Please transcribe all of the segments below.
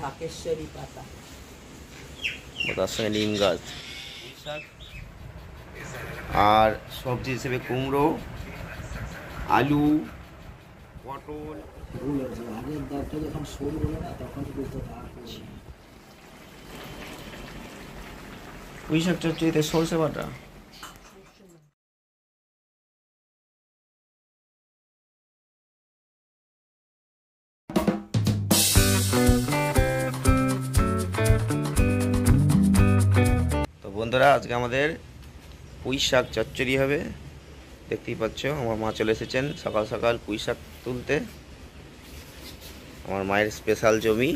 ঢাকেশ্বরী পাতা তার সঙ্গে নিম গাছ আর সবজি হিসেবে কুমড়ো আলু পটল আগের যখন পুঁই শাকটা হচ্ছে সরষে বাটা বন্ধুরা আজকে আমাদের পুঁই শাক চচ্চড়ি হবে দেখতেই পাচ্ছ আমার মা চলে এসেছেন সকাল সকাল পুঁই শাক তুলতে আমার মায়ের স্পেশাল জমি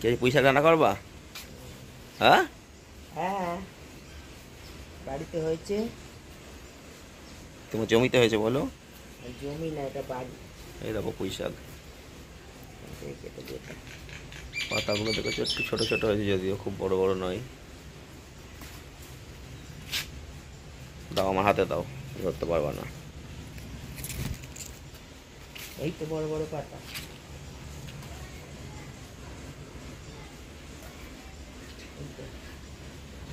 কে পুঁই শাক রান্না করবা হ্যাঁ হ্যাঁ বাড়িতে হয়েছে তোমার জমিতে হয়েছে বলো জমি না এটা বাড়ি এই দেখো পুঁই শাক পাতাগুলো দেখেছো একটু ছোটো ছোটো হয়েছে যদিও খুব বড় বড় নয় দাও আমার হাতে দাও ধরতে পারবো না এই তো বড় বড় পাতা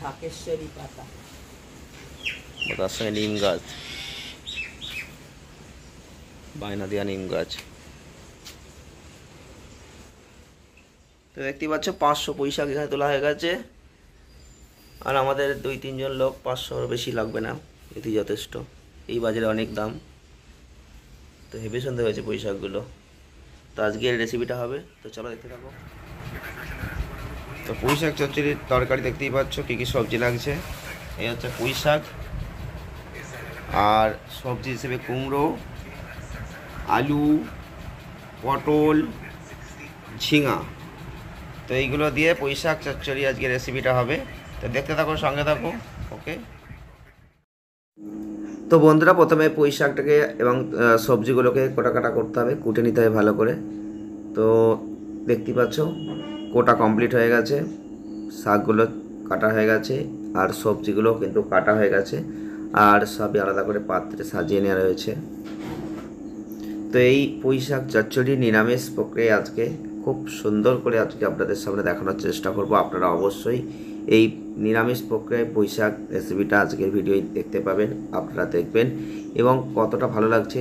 ঢাকেশ্বরী পাতা তার সঙ্গে নিম গাছ বায়না দেওয়া নিম গাছ তো দেখতেই পাচ্ছ পাঁচশো পয়সা এখানে তোলা হয়ে গেছে আর আমাদের দুই তিনজন লোক পাঁচশোর বেশি লাগবে না এটি যথেষ্ট এই বাজারে অনেক দাম তো হেভি সুন্দর হয়েছে পয়সাগুলো তো আজকের রেসিপিটা হবে তো চলো দেখতে থাকো তো পুঁই শাক চচ্চড়ির তরকারি দেখতেই পাচ্ছ কী কী সবজি লাগছে এই হচ্ছে পুঁই শাক আর সবজি হিসেবে কুমড়ো আলু পটল ঝিঙা তো এইগুলো দিয়ে পৈশাক চচ্চড়ি আজকে রেসিপিটা হবে তো দেখতে থাকো সঙ্গে থাকো ওকে তো বন্ধুরা প্রথমে পুঁই শাকটাকে এবং সবজিগুলোকে কোটা কাটা করতে হবে কুটে নিতে হবে ভালো করে তো দেখতে পাচ্ছ কোটা কমপ্লিট হয়ে গেছে শাকগুলো কাটা হয়ে গেছে আর সবজিগুলো কিন্তু কাটা হয়ে গেছে আর সবই আলাদা করে পাত্রে সাজিয়ে নেওয়া রয়েছে তো এই পুঁই শাক চচ্চড়ি নিরামিষ প্রক্রিয়া আজকে খুব সুন্দর করে আজকে আপনাদের সামনে দেখানোর চেষ্টা করব আপনারা অবশ্যই এই নিরামিষ প্রক্রিয়ায় বৈশাখ রেসিপিটা আজকের ভিডিও দেখতে পাবেন আপনারা দেখবেন এবং কতটা ভালো লাগছে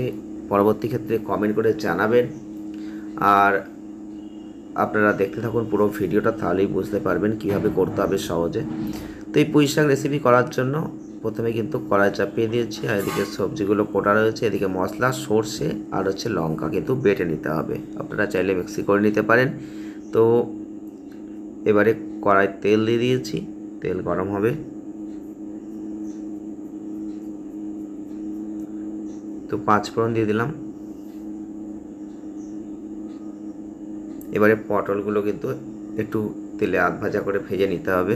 পরবর্তী ক্ষেত্রে কমেন্ট করে জানাবেন আর আপনারা দেখতে থাকুন পুরো ভিডিওটা তাহলেই বুঝতে পারবেন কিভাবে করতে হবে সহজে তো এই পুঁই শাক রেসিপি করার জন্য প্রথমে কিন্তু কড়াই চাপিয়ে দিয়েছি আর এদিকে সবজিগুলো কোটা রয়েছে এদিকে মশলা সর্ষে আর হচ্ছে লঙ্কা কিন্তু বেটে নিতে হবে আপনারা চাইলে মিক্সি করে নিতে পারেন তো এবারে কড়াই তেল দিয়ে দিয়েছি তেল গরম হবে তো পাঁচ ফোড়ন দিয়ে দিলাম এবারে পটলগুলো কিন্তু একটু তেলে আধ ভাজা করে ভেজে নিতে হবে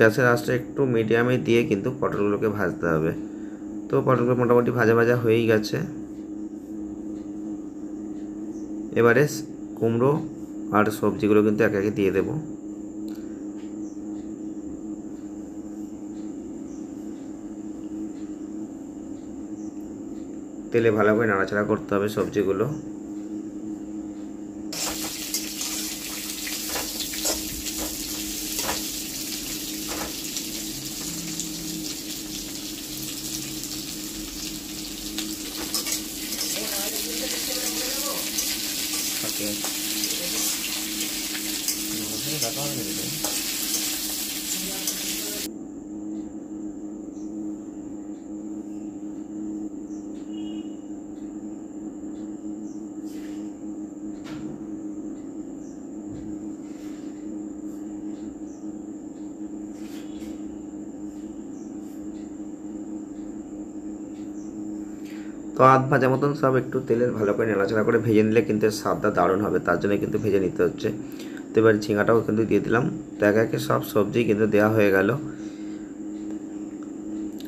গ্যাসের আঁচটা একটু মিডিয়ামে দিয়ে কিন্তু পটলগুলোকে ভাজতে হবে তো পটলগুলো মোটামুটি ভাজা ভাজা হয়েই গেছে এবারে কুমড়ো আর সবজিগুলো কিন্তু একে একে দিয়ে দেব তেলে ভালো করে নাড়াচাড়া করতে হবে সবজিগুলো 이렇게 이거 해가 까면 되는 তো আধ ভাজা মতন সব একটু তেলের ভালো করে নেড়াচড়া করে ভেজে নিলে কিন্তু স্বাদটা দারুণ হবে তার জন্য কিন্তু ভেজে নিতে হচ্ছে তো এবার ঝিঙাটাও কিন্তু দিয়ে দিলাম তো এক একে সব সবজি কিন্তু দেওয়া হয়ে গেল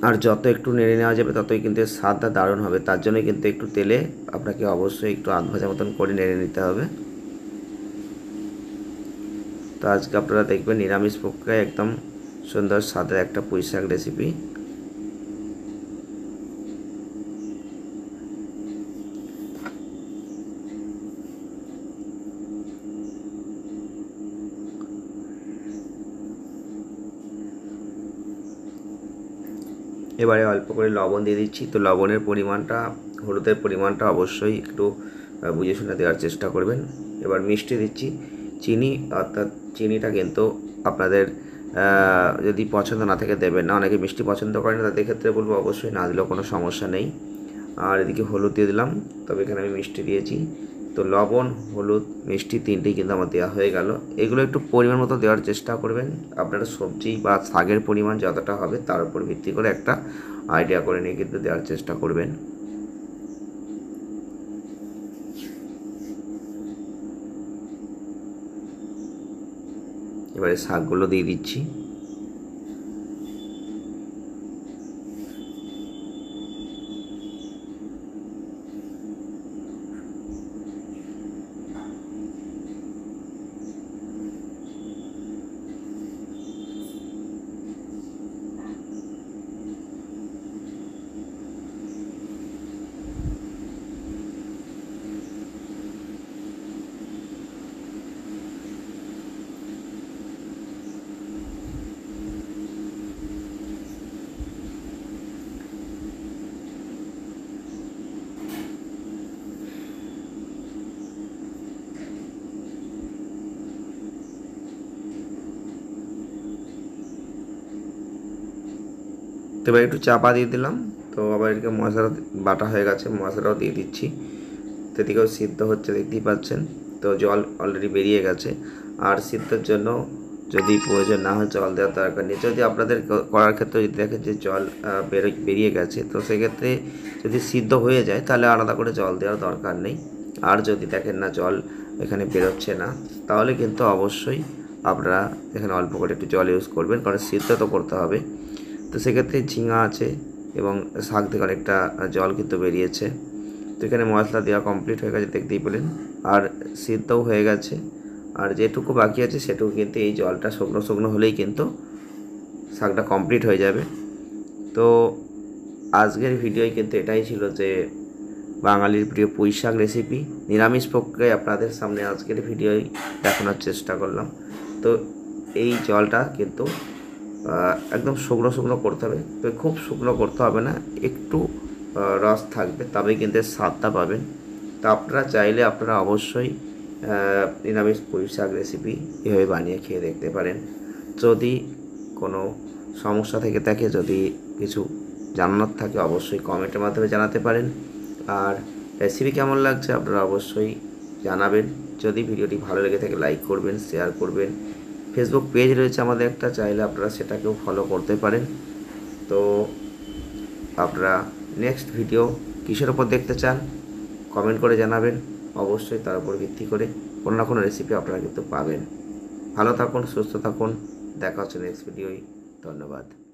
আর যত একটু নেড়ে নেওয়া যাবে ততই কিন্তু স্বাদটা দারুণ হবে তার জন্য কিন্তু একটু তেলে আপনাকে অবশ্যই একটু আধ ভাজা মতন করে নেড়ে নিতে হবে তো আজকে আপনারা দেখবেন নিরামিষ প্রক্রিয়ায় একদম সুন্দর স্বাদের একটা পুঁই শাক রেসিপি এবারে অল্প করে লবণ দিয়ে দিচ্ছি তো লবণের পরিমাণটা হলুদের পরিমাণটা অবশ্যই একটু বুঝে শুনে দেওয়ার চেষ্টা করবেন এবার মিষ্টি দিচ্ছি চিনি অর্থাৎ চিনিটা কিন্তু আপনাদের যদি পছন্দ না থাকে দেবেন না অনেকে মিষ্টি পছন্দ করেন তাদের ক্ষেত্রে বলবো অবশ্যই না দিলেও কোনো সমস্যা নেই আর এদিকে হলুদ দিয়ে দিলাম তবে এখানে আমি মিষ্টি দিয়েছি তো লবণ হলুদ মিষ্টি তিনটেই কিন্তু আমার দেওয়া হয়ে গেল এগুলো একটু পরিমাণ মতো দেওয়ার চেষ্টা করবেন আপনারা সবজি বা শাকের পরিমাণ যতটা হবে তার উপর ভিত্তি করে একটা আইডিয়া করে নিয়ে কিন্তু দেওয়ার চেষ্টা করবেন এবারে শাকগুলো দিয়ে দিচ্ছি তো এবার একটু চাপা দিয়ে দিলাম তো আবার এটাকে মশলা বাটা হয়ে গেছে মশলাও দিয়ে দিচ্ছি তো এদিকেও সিদ্ধ হচ্ছে দেখতেই পাচ্ছেন তো জল অলরেডি বেরিয়ে গেছে আর সিদ্ধর জন্য যদি প্রয়োজন না হয় জল দেওয়ার দরকার নেই যদি আপনাদের করার ক্ষেত্রে যদি দেখেন যে জল বেরিয়ে গেছে তো সেক্ষেত্রে যদি সিদ্ধ হয়ে যায় তাহলে আলাদা করে জল দেওয়ার দরকার নেই আর যদি দেখেন না জল এখানে বেরোচ্ছে না তাহলে কিন্তু অবশ্যই আপনারা এখানে অল্প করে একটু জল ইউজ করবেন কারণ সিদ্ধ তো করতে হবে তো সেক্ষেত্রে ঝিঙা আছে এবং শাক থেকে অনেকটা জল কিন্তু বেরিয়েছে তো এখানে মশলা দেওয়া কমপ্লিট হয়ে গেছে দেখতেই পেলেন আর সিদ্ধও হয়ে গেছে আর যেটুকু বাকি আছে সেটুকু কিন্তু এই জলটা শুকনো শুকনো হলেই কিন্তু শাকটা কমপ্লিট হয়ে যাবে তো আজকের ভিডিওয় কিন্তু এটাই ছিল যে বাঙালির প্রিয় পুঁই শাক রেসিপি নিরামিষ পক্ষে আপনাদের সামনে আজকের ভিডিওই দেখানোর চেষ্টা করলাম তো এই জলটা কিন্তু একদম শুকনো শুকনো করতে হবে তবে খুব শুকনো করতে হবে না একটু রস থাকবে তবে কিন্তু স্বাদটা পাবেন তা আপনারা চাইলে আপনারা অবশ্যই নিরামিষ পুঁই শাক রেসিপি এভাবে বানিয়ে খেয়ে দেখতে পারেন যদি কোনো সমস্যা থেকে থাকে যদি কিছু জানার থাকে অবশ্যই কমেন্টের মাধ্যমে জানাতে পারেন আর রেসিপি কেমন লাগছে আপনারা অবশ্যই জানাবেন যদি ভিডিওটি ভালো লেগে থাকে লাইক করবেন শেয়ার করবেন ফেসবুক পেজ রয়েছে আমাদের একটা চাইলে আপনারা সেটাকেও ফলো করতে পারেন তো আপনারা নেক্সট ভিডিও কিসের ওপর দেখতে চান কমেন্ট করে জানাবেন অবশ্যই তার উপর ভিত্তি করে কোনো না কোনো রেসিপি আপনারা কিন্তু পাবেন ভালো থাকুন সুস্থ থাকুন দেখা হচ্ছে নেক্সট ভিডিওয় ধন্যবাদ